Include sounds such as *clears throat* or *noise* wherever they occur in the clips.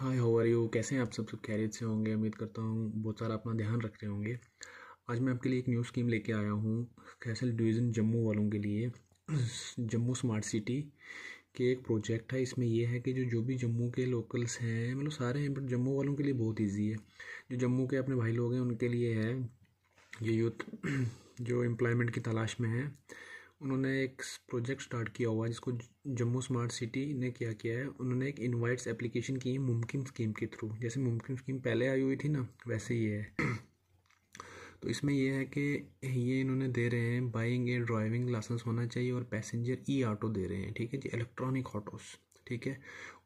हाय हो are you कैसे हैं आप सब सब कैरियर से होंगे उम्मीद करता हूँ बहुत सारा अपना ध्यान रख रहे होंगे आज मैं आपके लिए एक न्यू स्कीम लेके आया हूँ कैसल डिवीज़न जम्मू वालों के लिए जम्मू स्मार्ट सिटी के एक प्रोजेक्ट है इसमें यह है कि जो जो भी जम्मू के लोकल्स हैं मतलब सारे हैं बट जम्मू वालों के लिए बहुत ईजी है जो जम्मू के अपने भाई लोग हैं उनके लिए है ये यूथ *clears throat* जो एम्प्लॉयमेंट की तलाश में है उन्होंने एक प्रोजेक्ट स्टार्ट किया हुआ है जिसको जम्मू स्मार्ट सिटी ने क्या किया है उन्होंने एक इनवाइट्स एप्लीकेशन की है मुमकिन स्कीम के थ्रू जैसे मुमकिन स्कीम पहले आई हुई थी ना वैसे ही है तो इसमें यह है कि ये इन्होंने दे रहे हैं बाइंग एंड ड्राइविंग लाइसेंस होना चाहिए और पैसेंजर ई ऑटो दे रहे हैं ठीक है जी इलेक्ट्रॉनिक ऑटोस ठीक है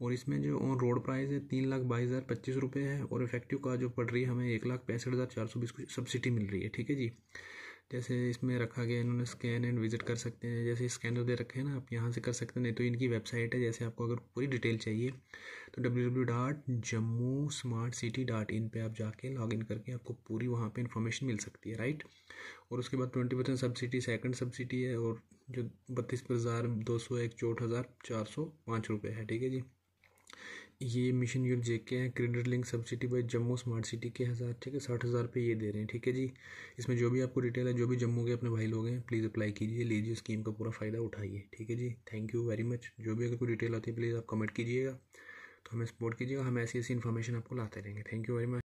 और इसमें जो ऑन रोड प्राइस है तीन लाख बाईस हज़ार पच्चीस रुपये है और इफेक्टिव का जो पड़ रही है हमें एक लाख पैंसठ हज़ार चार सौ बीस सब्सिडी मिल रही है ठीक है जी जैसे इसमें रखा गया इन्होंने स्कैन एंड विजिट कर सकते हैं जैसे स्कैनर दे रखे हैं ना आप यहाँ से कर सकते हैं नहीं तो इनकी वेबसाइट है जैसे आपको अगर पूरी डिटेल चाहिए तो W W dot Jammu smart city dot in पर आप जाके लॉग इन करके आपको पूरी वहाँ पर इन्फॉर्मेशन मिल सकती है राइट और उसके बाद twenty percent subsidy second subsidy है और जो बत्तीस हज़ार दो सौ एक चौठ हज़ार चार सौ पाँच रुपये है ठीक है जी ये मिशन यूल जे के हैं credit link subsidy by Jammu smart city के हज़ार ठीक है साठ हज़ार रुपये ये दे रहे हैं ठीक है जी इसमें जो भी आपको डिटेल है जो भी जम्मू के अपने भाई लोग हैं प्लीज़ अप्लाई कीजिए लीजिए स्कीम का पूरा फ़ायदा उठाइए ठीक है जी थैंक यू वेरी मच जो भी अगर कोई डिटेल आती है प्लीज़ आप कमेंट कीजिएगा तो हमें सपोर्ट कीजिएगा हम ऐसी ऐसी इन्फॉर्मेशन आपको लाते रहेंगे थैंक यू वेरी मच